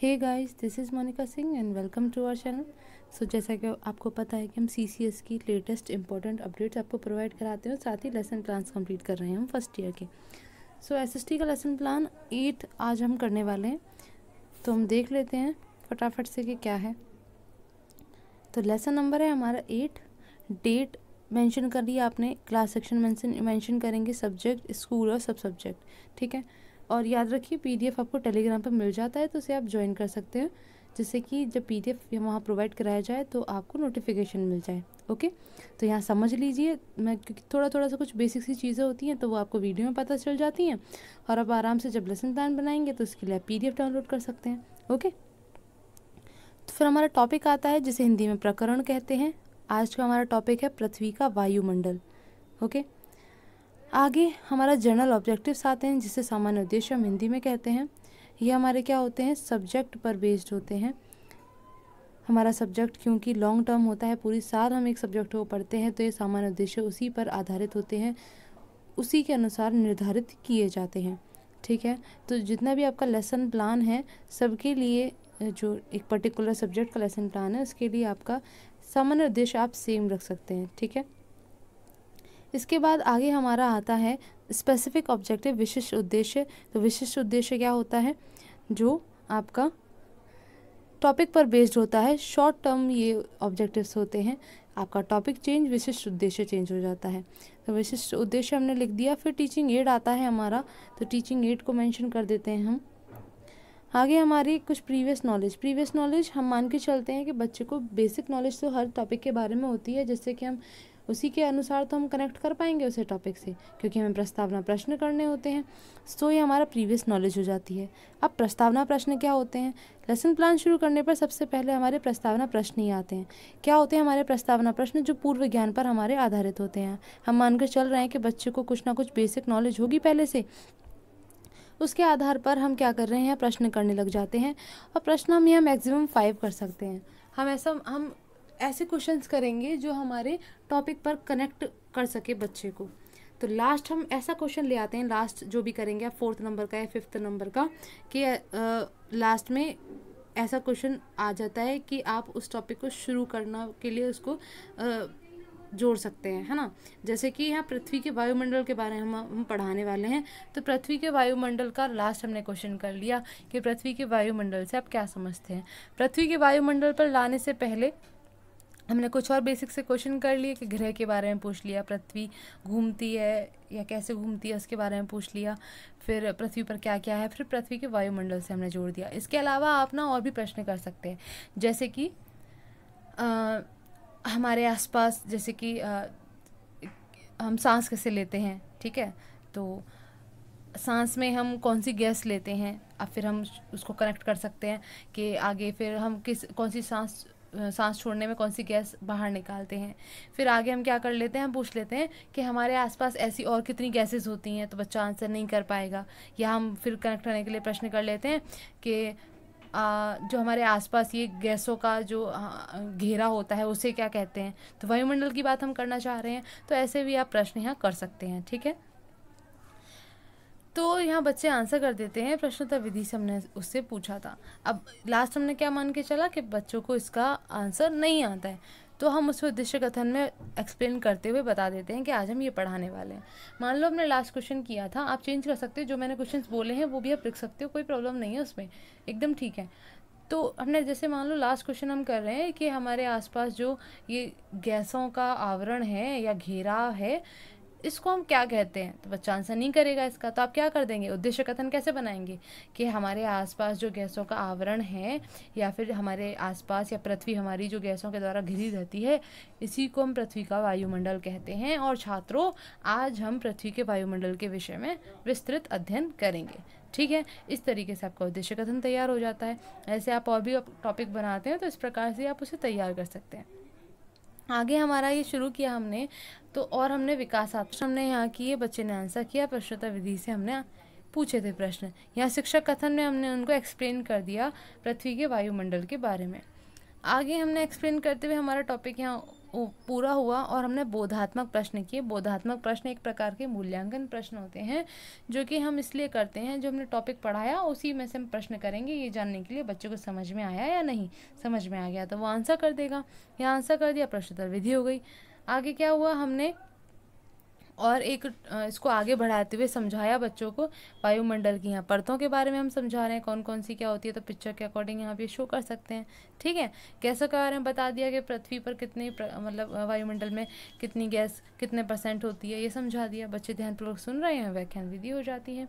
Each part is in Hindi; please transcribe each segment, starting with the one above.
hey guys this is Monika Singh and welcome to our channel so जैसा कि आपको पता है कि हम सीसीएस की लेटेस्ट इंपॉर्टेंट अपडेट्स आपको प्रोवाइड कराते हैं साथ ही लेसन प्लान्स कंप्लीट कर रहे हैं हम फर्स्ट ईयर के सो so, एसएसटी का लेसन प्लान एट आज हम करने वाले हैं तो हम देख लेते हैं फटाफट से कि क्या है तो लेसन नंबर है हमारा एट डेट मैंशन कर दिया आपने क्लास सेक्शन मैंशन करेंगे सब्जेक्ट स्कूल और सब सब्जेक्ट ठीक है और याद रखिए पीडीएफ आपको टेलीग्राम पर मिल जाता है तो उसे आप ज्वाइन कर सकते हैं जिससे कि जब पी डी एफ वहाँ प्रोवाइड कराया जाए तो आपको नोटिफिकेशन मिल जाए ओके तो यहाँ समझ लीजिए मैं क्योंकि थोड़ा थोड़ा सा कुछ बेसिक सी चीज़ें होती हैं तो वो आपको वीडियो में पता चल जाती हैं और आप आराम से जब लेसन प्लान बनाएंगे तो उसके लिए आप पी डाउनलोड कर सकते हैं ओके तो फिर हमारा टॉपिक आता है जिसे हिंदी में प्रकरण कहते हैं आज का हमारा टॉपिक है पृथ्वी का वायुमंडल ओके आगे हमारा जनरल ऑब्जेक्टिव्स आते हैं जिसे सामान्य उद्देश्य हम हिंदी में कहते हैं ये हमारे क्या होते हैं सब्जेक्ट पर बेस्ड होते हैं हमारा सब्जेक्ट क्योंकि लॉन्ग टर्म होता है पूरी साल हम एक सब्जेक्ट को पढ़ते हैं तो ये सामान्य उद्देश्य उसी पर आधारित होते हैं उसी के अनुसार निर्धारित किए जाते हैं ठीक है तो जितना भी आपका लेसन प्लान है सबके लिए जो एक पर्टिकुलर सब्जेक्ट का लेसन प्लान है उसके लिए आपका सामान्य उद्देश्य आप सेम रख सकते हैं ठीक है इसके बाद आगे हमारा आता है स्पेसिफिक ऑब्जेक्टिव विशिष्ट उद्देश्य तो विशिष्ट उद्देश्य क्या होता है जो आपका टॉपिक पर बेस्ड होता है शॉर्ट टर्म ये ऑब्जेक्टिव्स होते हैं आपका टॉपिक चेंज विशिष्ट उद्देश्य चेंज हो जाता है तो विशिष्ट उद्देश्य हमने लिख दिया फिर टीचिंग एड आता है हमारा तो टीचिंग एड को मैंशन कर देते हैं हम आगे हमारी कुछ प्रीवियस नॉलेज प्रीवियस नॉलेज हम मान के चलते हैं कि बच्चे को बेसिक नॉलेज तो हर टॉपिक के बारे में होती है जैसे कि हम उसी के अनुसार तो हम कनेक्ट कर पाएंगे उसे टॉपिक से क्योंकि हमें प्रस्तावना प्रश्न करने होते हैं सो ये हमारा प्रीवियस नॉलेज हो जाती है अब प्रस्तावना प्रश्न क्या होते हैं लेसन प्लान शुरू करने पर सबसे पहले हमारे प्रस्तावना प्रश्न ही आते हैं क्या होते हैं हमारे प्रस्तावना प्रश्न जो पूर्व ज्ञान पर हमारे आधारित होते हैं हम मानकर चल रहे हैं कि बच्चे को कुछ ना कुछ बेसिक नॉलेज होगी पहले से उसके आधार पर हम क्या कर रहे हैं प्रश्न करने लग जाते हैं और प्रश्न हम यहाँ मैक्सिमम फाइव कर सकते हैं हम ऐसा हम ऐसे क्वेश्चंस करेंगे जो हमारे टॉपिक पर कनेक्ट कर सके बच्चे को तो लास्ट हम ऐसा क्वेश्चन ले आते हैं लास्ट जो भी करेंगे आप फोर्थ नंबर का या फिफ्थ नंबर का कि लास्ट में ऐसा क्वेश्चन आ जाता है कि आप उस टॉपिक को शुरू करना के लिए उसको आ, जोड़ सकते हैं है ना जैसे कि यहाँ पृथ्वी के वायुमंडल के बारे में हम हम पढ़ाने वाले हैं तो पृथ्वी के वायुमंडल का लास्ट हमने क्वेश्चन कर लिया कि पृथ्वी के वायुमंडल से आप क्या समझते हैं पृथ्वी के वायुमंडल पर लाने से पहले हमने कुछ और बेसिक से क्वेश्चन कर लिए कि ग्रह के बारे में पूछ लिया पृथ्वी घूमती है या कैसे घूमती है उसके बारे में पूछ लिया फिर पृथ्वी पर क्या क्या है फिर पृथ्वी के वायुमंडल से हमने जोड़ दिया इसके अलावा आप ना और भी प्रश्न कर सकते हैं जैसे कि आ, हमारे आसपास जैसे कि आ, हम सांस कैसे लेते हैं ठीक है तो सांस में हम कौन सी गैस लेते हैं अब फिर हम उसको कनेक्ट कर सकते हैं कि आगे फिर हम किस कौन सी सांस सांस छोड़ने में कौन सी गैस बाहर निकालते हैं फिर आगे हम क्या कर लेते हैं हम पूछ लेते हैं कि हमारे आसपास ऐसी और कितनी गैसेस होती हैं तो बच्चा आंसर नहीं कर पाएगा या हम फिर कनेक्ट करने के लिए प्रश्न कर लेते हैं कि आ, जो हमारे आसपास ये गैसों का जो घेरा होता है उसे क्या कहते हैं तो वायुमंडल की बात हम करना चाह रहे हैं तो ऐसे भी आप प्रश्न यहाँ कर सकते हैं ठीक है यहाँ बच्चे आंसर कर देते हैं प्रश्नोत्तर विधि से हमने उससे पूछा था अब लास्ट हमने क्या मान के चला कि बच्चों को इसका आंसर नहीं आता है तो हम उसे उद्देश्य कथन में एक्सप्लेन करते हुए बता देते हैं कि आज हम ये पढ़ाने वाले हैं मान लो हमने लास्ट क्वेश्चन किया था आप चेंज कर सकते हो जो मैंने क्वेश्चन बोले हैं वो भी आप लिख सकते हो कोई प्रॉब्लम नहीं है उसमें एकदम ठीक है तो हमने जैसे मान लो लास्ट क्वेश्चन हम कर रहे हैं कि हमारे आसपास जो ये गैसों का आवरण है या घेरा है इसको हम क्या कहते हैं तो बच्चा आंसर नहीं करेगा इसका तो आप क्या कर देंगे उद्देश्य कथन कैसे बनाएंगे कि हमारे आसपास जो गैसों का आवरण है या फिर हमारे आसपास या पृथ्वी हमारी जो गैसों के द्वारा घिरी रहती है इसी को हम पृथ्वी का वायुमंडल कहते हैं और छात्रों आज हम पृथ्वी के वायुमंडल के विषय में विस्तृत अध्ययन करेंगे ठीक है इस तरीके से आपका उद्देश्य कथन तैयार हो जाता है ऐसे आप और भी टॉपिक बनाते हैं तो इस प्रकार से आप उसे तैयार कर सकते हैं आगे हमारा ये शुरू किया हमने तो और हमने विकास आप हमने यहाँ किए बच्चे ने आंसर किया प्रश्नोत्तर विधि से हमने पूछे थे प्रश्न यहाँ शिक्षक कथन में हमने उनको एक्सप्लेन कर दिया पृथ्वी के वायुमंडल के बारे में आगे हमने एक्सप्लेन करते हुए हमारा टॉपिक यहाँ पूरा हुआ और हमने बोधात्मक प्रश्न किए बोधात्मक प्रश्न एक प्रकार के मूल्यांकन प्रश्न होते हैं जो कि हम इसलिए करते हैं जो हमने टॉपिक पढ़ाया उसी में से हम प्रश्न करेंगे ये जानने के लिए बच्चों को समझ में आया या नहीं समझ में आ गया तो वो आंसर कर देगा या आंसर कर दिया प्रश्नोत्तर विधि हो गई आगे क्या हुआ हमने और एक इसको आगे बढ़ाते हुए समझाया बच्चों को वायुमंडल की यहाँ परतों के बारे में हम समझा रहे हैं कौन कौन सी क्या होती है तो पिक्चर के अकॉर्डिंग यहाँ पे शो कर सकते हैं ठीक है कैसे के बारे में बता दिया कि पृथ्वी पर कितने मतलब वायुमंडल में कितनी गैस कितने परसेंट होती है ये समझा दिया बच्चे ध्यानपूर्वक सुन रहे हैं व्याख्यान विधि हो जाती है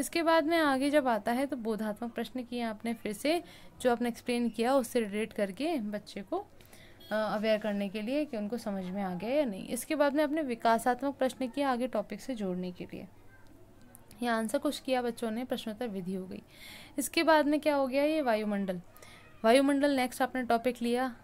इसके बाद में आगे जब आता है तो बोधात्मक प्रश्न किए आपने फिर से जो आपने एक्सप्लेन किया उससे रिलेट करके बच्चे को अवेयर करने के लिए कि उनको समझ में आ गया या नहीं इसके बाद में अपने विकासात्मक प्रश्न किया आगे टॉपिक से जोड़ने के लिए यह आंसर कुछ किया बच्चों ने प्रश्नोत्तर विधि हो गई इसके बाद में क्या हो गया ये वायुमंडल वायुमंडल नेक्स्ट आपने टॉपिक लिया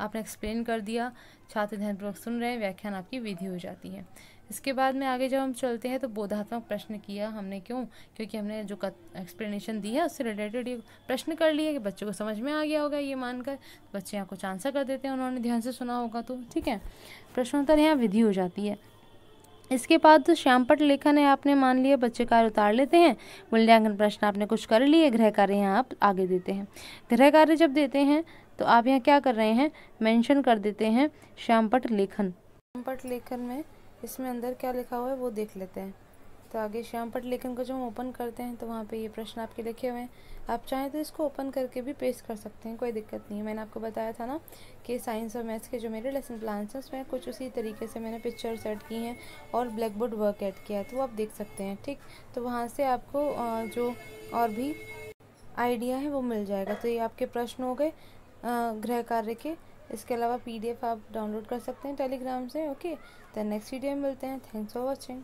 आपने एक्सप्लेन कर दिया छात्र ध्यानपूर्वक सुन रहे हैं व्याख्यान आपकी विधि हो जाती है इसके बाद में आगे जब हम चलते हैं तो बोधात्मक प्रश्न किया हमने क्यों क्योंकि हमने जो एक्सप्लेनेशन दी है उससे रिलेटेड ये प्रश्न कर लिए कि बच्चों को समझ में आ गया होगा ये मानकर बच्चे यहाँ कुछ आंसर कर देते हैं उन्होंने ध्यान से सुना होगा तो ठीक है प्रश्नोत्तर यहाँ विधि हो जाती है इसके बाद तो श्यामपट लेखन है आपने मान लिया बच्चे कार्य उतार लेते हैं मूल्यांकन प्रश्न आपने कुछ कर लिए गृह कार्य यहाँ आप आगे देते हैं गृह कार्य जब देते हैं तो आप यहाँ क्या कर रहे हैं मेंशन कर देते हैं श्यामपट लेखन श्यामपट लेखन में इसमें अंदर क्या लिखा हुआ है वो देख लेते हैं तो आगे श्याम पट लेखन को जब हम ओपन करते हैं तो वहाँ पे ये प्रश्न आपके लिखे हुए हैं आप चाहें तो इसको ओपन करके भी पेस्ट कर सकते हैं कोई दिक्कत नहीं है मैंने आपको बताया था ना कि साइंस और मैथ्स के जो मेरे लेसन प्लान्स हैं उसमें कुछ उसी तरीके से मैंने पिक्चर्स ऐड की हैं और ब्लैक बोर्ड वर्क ऐड किया है तो वो आप देख सकते हैं ठीक तो वहाँ से आपको जो और भी आइडिया है वो मिल जाएगा तो ये आपके प्रश्न हो गए गृह कार्य के इसके अलावा पीडीएफ आप डाउनलोड कर सकते हैं टेलीग्राम से ओके तो नेक्स्ट वीडियो में मिलते हैं थैंक्स फॉर वॉचिंग